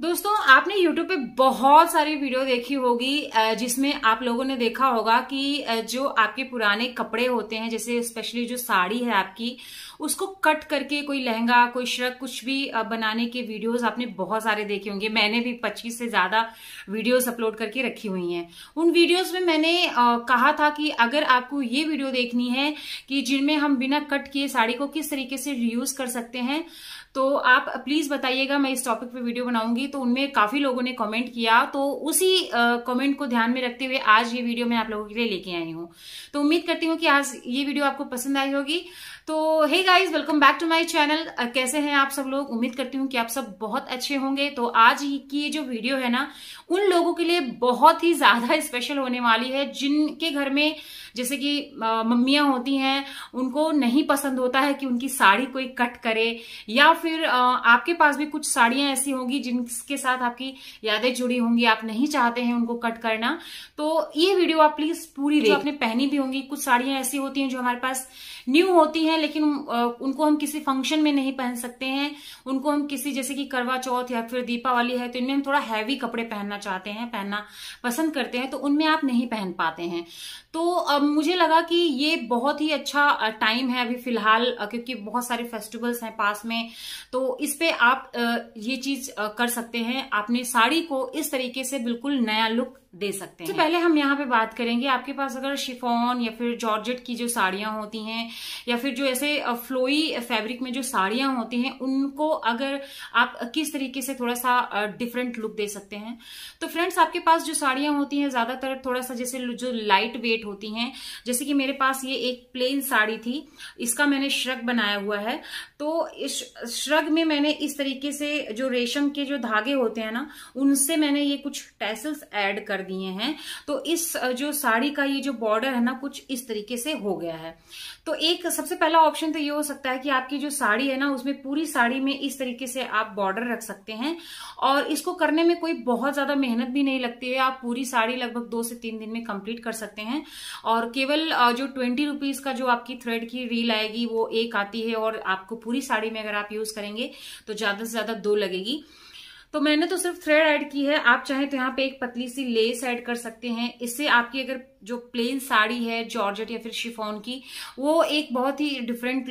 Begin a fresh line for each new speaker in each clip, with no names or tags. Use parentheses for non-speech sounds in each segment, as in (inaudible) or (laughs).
दोस्तों आपने YouTube पे बहुत सारी वीडियो देखी होगी जिसमें आप लोगों ने देखा होगा कि जो आपके पुराने कपड़े होते हैं जैसे स्पेशली जो साड़ी है आपकी उसको कट करके कोई लहंगा कोई श्रक कुछ भी बनाने के वीडियोस आपने बहुत सारे देखे होंगे मैंने भी 25 से ज़्यादा वीडियोस अपलोड करके रखी हुई हैं उन वीडियोज में मैंने कहा था कि अगर आपको ये वीडियो देखनी है कि जिनमें हम बिना कट किए साड़ी को किस तरीके से रियूज कर सकते हैं तो आप प्लीज़ बताइएगा मैं इस टॉपिक पर वीडियो बनाऊंगी थी तो उनमें काफी लोगों ने कमेंट किया तो उसी कमेंट को ध्यान में रखते हुए आज ये वीडियो मैं आप लोगों के लिए लेके आई हूँ तो उम्मीद करती हूँ कि आज ये वीडियो आपको पसंद आई होगी तो hey guys welcome back to my channel कैसे हैं आप सब लोग उम्मीद करती हूँ कि आप सब बहुत अच्छे होंगे तो आज की ये जो वीडियो है ना उन लोगों के लिए बहुत ही ज़्यादा स्पेशल (laughs) होने वाली है जिनके घर में जैसे कि मम्मियां होती हैं उनको नहीं पसंद होता है कि उनकी साड़ी कोई कट करे या फिर आपके पास भी कुछ साड़ियाँ ऐसी होंगी जिनके साथ आपकी यादें जुड़ी होंगी आप नहीं चाहते हैं उनको कट करना तो ये वीडियो आप प्लीज पूरी जो आपने पहनी भी होंगी कुछ साड़ियां ऐसी होती हैं जो हमारे पास न्यू होती हैं हैं लेकिन उनको हम किसी फंक्शन में नहीं पहन सकते हैं उनको हम किसी जैसे कि करवा चौथ या फिर दीपावली है तो इनमें हम थोड़ा हैवी कपड़े पहनना चाहते हैं पहनना पसंद करते हैं तो उनमें आप नहीं पहन पाते हैं तो अब मुझे लगा कि ये बहुत ही अच्छा टाइम है अभी फिलहाल क्योंकि बहुत सारे फेस्टिवल्स हैं पास में तो इस पे आप ये चीज कर सकते हैं आपने साड़ी को इस तरीके से बिल्कुल नया लुक दे सकते तो हैं तो पहले हम यहाँ पे बात करेंगे आपके पास अगर शिफॉन या फिर जॉर्जेट की जो साड़ियां होती हैं या फिर जो ऐसे फ्लोई फैब्रिक में जो साड़ियां होती हैं उनको अगर आप किस तरीके से थोड़ा सा डिफरेंट लुक दे सकते हैं तो फ्रेंड्स आपके पास जो साड़ियां होती हैं ज्यादातर थोड़ा सा जैसे जो लाइट वेट होती हैं जैसे कि मेरे पास ये एक प्लेन साड़ी थी इसका मैंने श्रक बनाया हुआ है तो इस श्रग में मैंने इस तरीके से जो रेशम के जो धागे होते हैं ना उनसे मैंने ये कुछ टैसल्स ऐड कर दिए हैं तो इस जो साड़ी का ये जो बॉर्डर है ना कुछ इस तरीके से हो गया है तो एक सबसे पहला ऑप्शन तो ये हो सकता है कि आपकी जो साड़ी है ना उसमें पूरी साड़ी में इस तरीके से आप बॉर्डर रख सकते हैं और इसको करने में कोई बहुत ज्यादा मेहनत भी नहीं लगती है आप पूरी साड़ी लगभग दो से तीन दिन में कंप्लीट कर सकते हैं और केवल जो ट्वेंटी रुपीज का जो आपकी थ्रेड की रील आएगी वो एक आती है और आपको पूरी साड़ी में अगर आप यूज करेंगे तो ज्यादा से ज्यादा दो लगेगी तो मैंने तो सिर्फ थ्रेड ऐड की है आप चाहें तो यहाँ पे एक पतली सी लेस ऐड कर सकते हैं इससे आपकी अगर जो प्लेन साड़ी है जॉर्जेट या फिर शिफॉन की वो एक बहुत ही डिफरेंट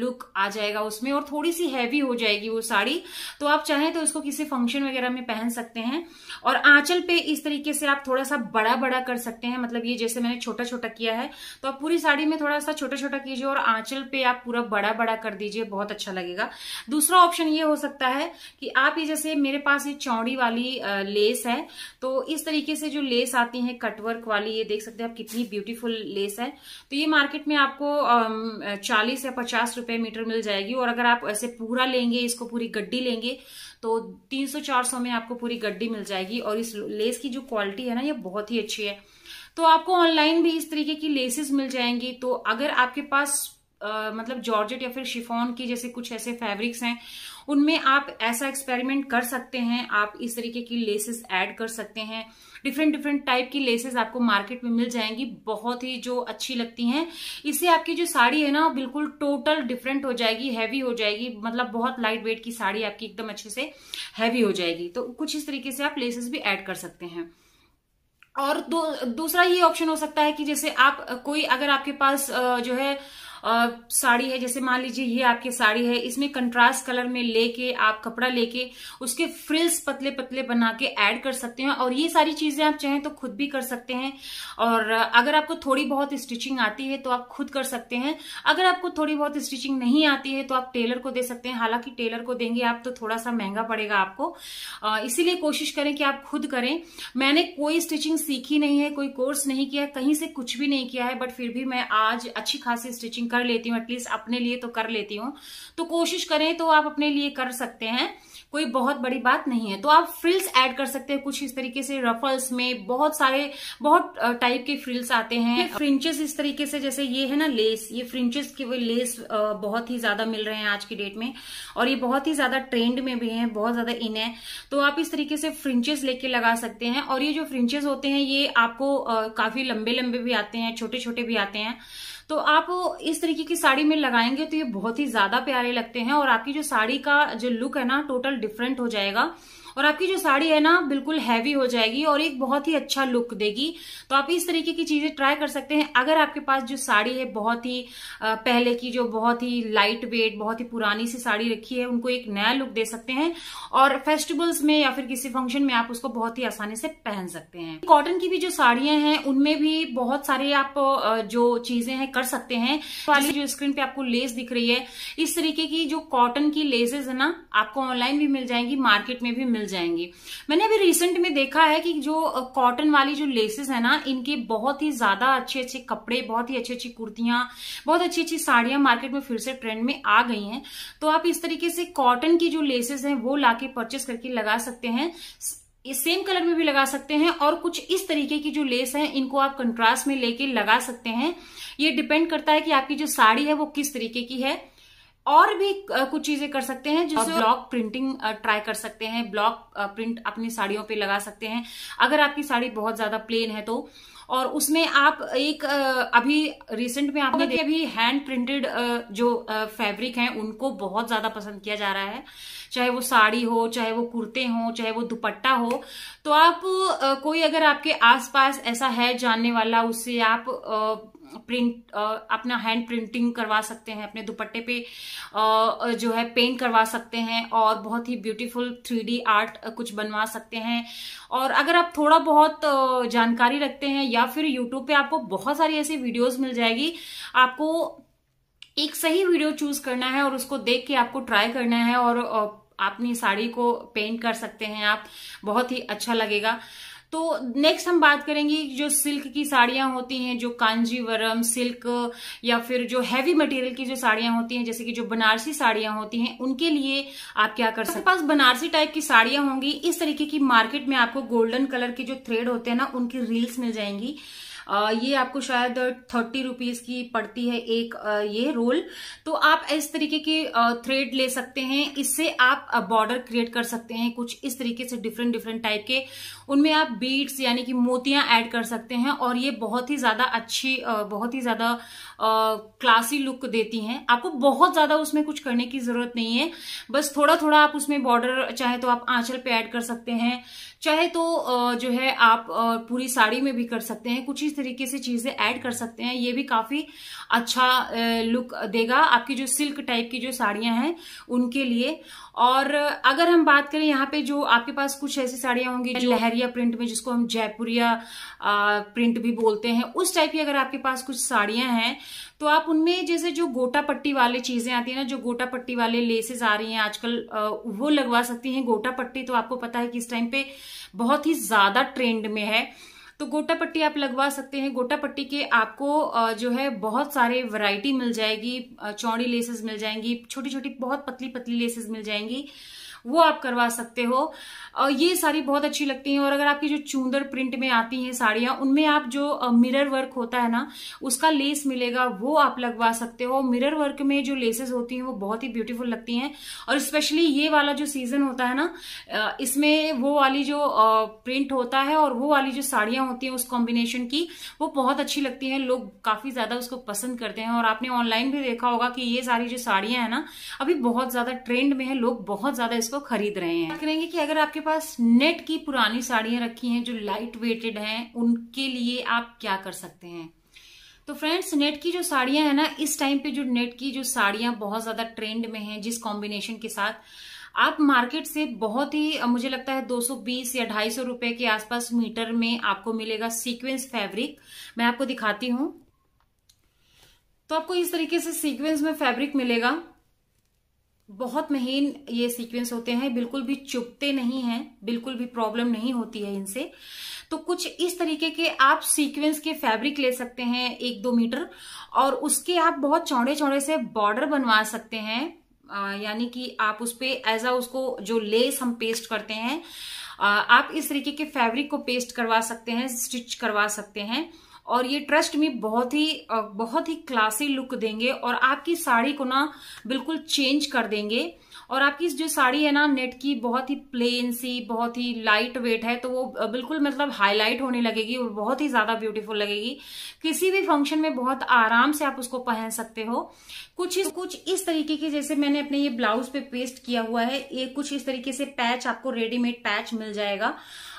लुक आ जाएगा उसमें और थोड़ी सी हैवी हो जाएगी वो साड़ी तो आप चाहें तो इसको किसी फंक्शन वगैरह में पहन सकते हैं और आंचल पे इस तरीके से आप थोड़ा सा बड़ा बड़ा कर सकते हैं मतलब ये जैसे मैंने छोटा छोटा किया है तो आप पूरी साड़ी में थोड़ा सा छोटा छोटा कीजिए और आंचल पे आप पूरा बड़ा बड़ा कर दीजिए बहुत अच्छा लगेगा दूसरा ऑप्शन ये हो सकता है कि आप ये जैसे मेरे पास ये चौड़ी वाली लेस है तो इस तरीके से जो लेस आती है कटवर्क वाली ये देख सकते हैं आप कितनी ब्यूटीफुल लेस है तो ये मार्केट में आपको चालीस या पचास रुपए मीटर मिल जाएगी और अगर आप ऐसे पूरा लेंगे इसको पूरी गड्डी लेंगे तो 300-400 में आपको पूरी गड्डी मिल जाएगी और इस लेस की जो क्वालिटी है ना ये बहुत ही अच्छी है तो आपको ऑनलाइन भी इस तरीके की लेसेस मिल जाएंगी तो अगर आपके पास आ, मतलब जॉर्जेट या फिर शिफोन की जैसे कुछ ऐसे फैब्रिक्स हैं उनमें आप ऐसा एक्सपेरिमेंट कर सकते हैं आप इस तरीके की लेसेस ऐड कर सकते हैं डिफरेंट डिफरेंट टाइप की लेसेस आपको मार्केट में मिल जाएंगी बहुत ही जो अच्छी लगती हैं इससे आपकी जो साड़ी है ना बिल्कुल टोटल डिफरेंट हो जाएगी हैवी हो जाएगी मतलब बहुत लाइट वेट की साड़ी आपकी एकदम अच्छे से हैवी हो जाएगी तो कुछ इस तरीके से आप लेसेस भी ऐड कर सकते हैं और दो, दूसरा ये ऑप्शन हो सकता है कि जैसे आप कोई अगर आपके पास जो है साड़ी है जैसे मान लीजिए ये आपकी साड़ी है इसमें कंट्रास्ट कलर में लेके आप कपड़ा लेके उसके फ्रिल्स पतले पतले बना के ऐड कर सकते हैं और ये सारी चीजें आप चाहें तो खुद भी कर सकते हैं और अगर आपको थोड़ी बहुत स्टिचिंग आती है तो आप खुद कर सकते हैं अगर आपको थोड़ी बहुत स्टिचिंग नहीं आती है तो आप टेलर को दे सकते हैं हालांकि टेलर को देंगे आप तो थोड़ा सा महंगा पड़ेगा आपको इसीलिए कोशिश करें कि आप खुद करें मैंने कोई स्टिचिंग सीखी नहीं है कोई कोर्स नहीं किया कहीं से कुछ भी नहीं किया है बट फिर भी मैं आज अच्छी खासी स्टिचिंग कर लेती हूँ एटलीस्ट अपने लिए तो कर लेती हूँ तो कोशिश करें तो आप अपने लिए कर सकते हैं कोई बहुत बड़ी बात नहीं है तो आप फ्रिल्स ऐड कर सकते हैं कुछ इस तरीके से रफल्स में बहुत सारे बहुत टाइप के फ्रिल्स आते हैं फ्रिंचेस इस तरीके से जैसे ये है ना लेस ये फ्रिंचेस के वो लेस बहुत ही ज्यादा मिल रहे हैं आज की डेट में और ये बहुत ही ज्यादा ट्रेंड में भी है बहुत ज्यादा इन है तो आप इस तरीके से फ्रिंचेस लेके लगा सकते हैं और ये जो फ्रिंचेस होते हैं ये आपको काफी लंबे लंबे भी आते हैं छोटे छोटे भी आते हैं तो आप इस तरीके की साड़ी में लगाएंगे तो ये बहुत ही ज्यादा प्यारे लगते हैं और आपकी जो साड़ी का जो लुक है ना टोटल डिफरेंट हो जाएगा और आपकी जो साड़ी है ना बिल्कुल हैवी हो जाएगी और एक बहुत ही अच्छा लुक देगी तो आप इस तरीके की चीजें ट्राई कर सकते हैं अगर आपके पास जो साड़ी है बहुत ही पहले की जो बहुत ही लाइट वेट बहुत ही पुरानी सी साड़ी रखी है उनको एक नया लुक दे सकते हैं और फेस्टिवल्स में या फिर किसी फंक्शन में आप उसको बहुत ही आसानी से पहन सकते हैं कॉटन की भी जो साड़ियां हैं उनमें भी बहुत सारी आप जो चीजें हैं कर सकते हैं वाली जो स्क्रीन पे आपको लेस दिख रही है इस तरीके की जो कॉटन की लेसेस है ना आपको ऑनलाइन भी मिल जाएंगी मार्केट में भी मिल जाएंगी मैंने अभी रिसेंट में देखा है कि जो कॉटन वाली जो लेसेस है ना इनके बहुत ही ज्यादा अच्छे अच्छे कपड़े बहुत ही अच्छी अच्छी कुर्तियां बहुत अच्छी अच्छी साड़ियां मार्केट में फिर से ट्रेंड में आ गई हैं तो आप इस तरीके से कॉटन की जो लेसेस हैं वो लाके परचेस करके लगा सकते हैं सेम कलर में भी लगा सकते हैं और कुछ इस तरीके की जो लेस है इनको आप कंट्रास्ट में लेके लगा सकते हैं ये डिपेंड करता है कि आपकी जो साड़ी है वो किस तरीके की है और भी कुछ चीजें कर सकते हैं जैसे ब्लॉक प्रिंटिंग ट्राई कर सकते हैं ब्लॉक प्रिंट अपनी साड़ियों पे लगा सकते हैं अगर आपकी साड़ी बहुत ज्यादा प्लेन है तो और उसमें आप एक अभी रिसेंट में आपने देखा अभी हैंड प्रिंटेड जो फैब्रिक हैं उनको बहुत ज्यादा पसंद किया जा रहा है चाहे वो साड़ी हो चाहे वो कुर्ते हो चाहे वो दुपट्टा हो तो आप कोई अगर आपके आसपास ऐसा है जानने वाला उससे आप प्रिंट अपना हैंड प्रिंटिंग करवा सकते हैं अपने दुपट्टे पे जो है पेंट करवा सकते हैं और बहुत ही ब्यूटीफुल थ्री आर्ट कुछ बनवा सकते हैं और अगर आप थोड़ा बहुत जानकारी रखते हैं या फिर यूट्यूब पे आपको बहुत सारी ऐसी वीडियोस मिल जाएगी आपको एक सही वीडियो चूज करना है और उसको देख के आपको ट्राई करना है और अपनी साड़ी को पेंट कर सकते हैं आप बहुत ही अच्छा लगेगा तो नेक्स्ट हम बात करेंगे जो सिल्क की साड़ियां होती हैं जो कांजीवरम सिल्क या फिर जो हैवी मटेरियल की जो साड़ियां होती हैं जैसे कि जो बनारसी साड़ियां होती हैं उनके लिए आप क्या कर सकते पास बनारसी टाइप की साड़ियां होंगी इस तरीके की मार्केट में आपको गोल्डन कलर के जो थ्रेड होते हैं ना उनकी रील्स मिल जाएंगी ये आपको शायद थर्टी रुपीज की पड़ती है एक ये रोल तो आप इस तरीके की थ्रेड ले सकते हैं इससे आप बॉर्डर क्रिएट कर सकते हैं कुछ इस तरीके से डिफरेंट डिफरेंट टाइप के उनमें आप बीड्स यानी कि मोतियां ऐड कर सकते हैं और ये बहुत ही ज्यादा अच्छी बहुत ही ज्यादा क्लासी लुक देती हैं आपको बहुत ज्यादा उसमें कुछ करने की जरूरत नहीं है बस थोड़ा थोड़ा आप उसमें बॉर्डर चाहे तो आप आंचल पे ऐड कर सकते हैं चाहे तो जो है आप पूरी साड़ी में भी कर सकते हैं कुछ इस तरीके से चीज़ें ऐड कर सकते हैं ये भी काफ़ी अच्छा लुक देगा आपकी जो सिल्क टाइप की जो साड़ियाँ हैं उनके लिए और अगर हम बात करें यहाँ पे जो आपके पास कुछ ऐसी साड़ियाँ होंगी जो लहरिया प्रिंट में जिसको हम जयपुरिया प्रिंट भी बोलते हैं उस टाइप की अगर आपके पास कुछ साड़ियाँ हैं तो आप उनमें जैसे जो गोटा पट्टी वाले चीज़ें आती हैं ना जो गोटा पट्टी वाले लेसेस आ रही हैं आजकल वो लगवा सकती हैं गोटा पट्टी तो आपको पता है कि इस टाइम पे बहुत ही ज्यादा ट्रेंड में है तो गोटा पट्टी आप लगवा सकते हैं गोटा पट्टी के आपको जो है बहुत सारे वैरायटी मिल जाएगी चौड़ी लेसेस मिल जाएंगी छोटी छोटी बहुत पतली पतली लेसेस मिल जाएंगी वो आप करवा सकते हो और ये सारी बहुत अच्छी लगती हैं और अगर आपकी जो चूंदर प्रिंट में आती हैं साड़ियाँ उनमें आप जो मिरर वर्क होता है ना उसका लेस मिलेगा वो आप लगवा सकते हो मिरर वर्क में जो लेसेस होती हैं वो बहुत ही ब्यूटीफुल लगती हैं और स्पेशली ये वाला जो सीजन होता है ना इसमें वो वाली जो प्रिंट होता है और वो वाली जो साड़ियाँ होती हैं उस कॉम्बिनेशन की वो बहुत अच्छी लगती हैं लोग काफी ज्यादा उसको पसंद करते हैं और आपने ऑनलाइन भी देखा होगा कि ये सारी जो साड़ियाँ हैं ना अभी बहुत ज्यादा ट्रेंड में है लोग बहुत ज्यादा इसको उसको खरीद रहे हैं करेंगे कि अगर आपके पास नेट की पुरानी साड़ियां रखी हैं जो लाइट वेटेड हैं उनके लिए आप क्या कर सकते हैं तो फ्रेंड्स नेट की जो साड़ियां हैं ना इस टाइम पे जो नेट की जो साड़ियां बहुत ज्यादा ट्रेंड में हैं जिस कॉम्बिनेशन के साथ आप मार्केट से बहुत ही मुझे लगता है 220 या 250 सौ रुपए के आसपास मीटर में आपको मिलेगा सीक्वेंस फैब्रिक मैं आपको दिखाती हूं तो आपको इस तरीके से सीक्वेंस में फैब्रिक मिलेगा बहुत महीन ये सीक्वेंस होते हैं बिल्कुल भी चुपते नहीं हैं बिल्कुल भी प्रॉब्लम नहीं होती है इनसे तो कुछ इस तरीके के आप सीक्वेंस के फैब्रिक ले सकते हैं एक दो मीटर और उसके आप बहुत चौड़े चौड़े से बॉर्डर बनवा सकते हैं यानी कि आप उस पर एज आ उसको जो लेस हम पेस्ट करते हैं आप इस तरीके के फैब्रिक को पेस्ट करवा सकते हैं स्टिच करवा सकते हैं और ये ट्रस्ट में बहुत ही बहुत ही क्लासी लुक देंगे और आपकी साड़ी को ना बिल्कुल चेंज कर देंगे और आपकी जो साड़ी है ना नेट की बहुत ही प्लेन सी बहुत ही लाइट वेट है तो वो बिल्कुल मतलब हाईलाइट होने लगेगी और बहुत ही ज्यादा ब्यूटीफुल लगेगी किसी भी फंक्शन में बहुत आराम से आप उसको पहन सकते हो कुछ इस, कुछ इस तरीके की जैसे मैंने अपने ये ब्लाउज पे पेस्ट किया हुआ है ये कुछ इस तरीके से पैच आपको रेडीमेड पैच मिल जाएगा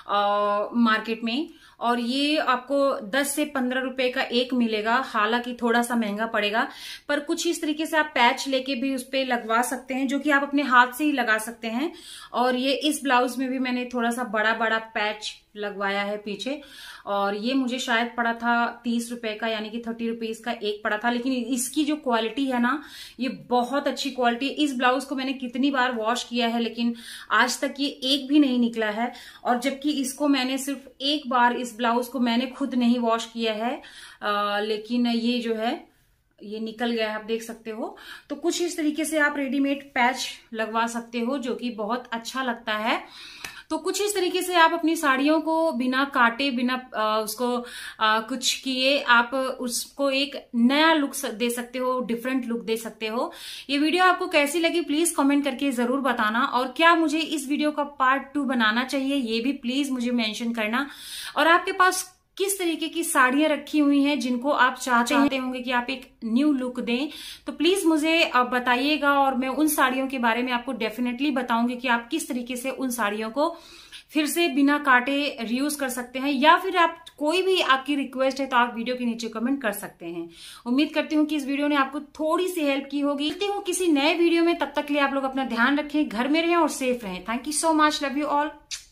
आ, मार्केट में और ये आपको 10 से 15 रुपए का एक मिलेगा हालांकि थोड़ा सा महंगा पड़ेगा पर कुछ इस तरीके से आप पैच लेके भी उस पर लगवा सकते हैं जो कि आप अपने हाथ से ही लगा सकते हैं और ये इस ब्लाउज में भी मैंने थोड़ा सा बड़ा बड़ा पैच लगवाया है पीछे और ये मुझे शायद पड़ा था तीस रुपए का यानी कि थर्टी रुपीज का एक पड़ा था लेकिन इसकी जो क्वालिटी है ना ये बहुत अच्छी क्वालिटी है इस ब्लाउज को मैंने कितनी बार वॉश किया है लेकिन आज तक ये एक भी नहीं निकला है और जबकि इसको मैंने सिर्फ एक बार इस ब्लाउज को मैंने खुद नहीं वॉश किया है आ, लेकिन ये जो है ये निकल गया है आप देख सकते हो तो कुछ इस तरीके से आप रेडीमेड पैच लगवा सकते हो जो कि बहुत अच्छा लगता है तो कुछ इस तरीके से आप अपनी साड़ियों को बिना काटे बिना आ, उसको आ, कुछ किए आप उसको एक नया लुक दे सकते हो डिफरेंट लुक दे सकते हो ये वीडियो आपको कैसी लगी प्लीज कमेंट करके जरूर बताना और क्या मुझे इस वीडियो का पार्ट टू बनाना चाहिए ये भी प्लीज मुझे मैंशन करना और आपके पास किस तरीके की साड़ियां रखी हुई हैं जिनको आप चाहते हैं होंगे कि आप एक न्यू लुक दें तो प्लीज मुझे बताइएगा और मैं उन साड़ियों के बारे में आपको डेफिनेटली बताऊंगी कि आप किस तरीके से उन साड़ियों को फिर से बिना काटे रियूज कर सकते हैं या फिर आप कोई भी आपकी रिक्वेस्ट है तो आप वीडियो के नीचे कमेंट कर सकते हैं उम्मीद करती हूँ कि इस वीडियो ने आपको थोड़ी सी हेल्प की होगी मिलती हूँ किसी नए वीडियो में तब तक लिए आप लोग अपना ध्यान रखें घर में रहें और सेफ रहें thank you so much love you all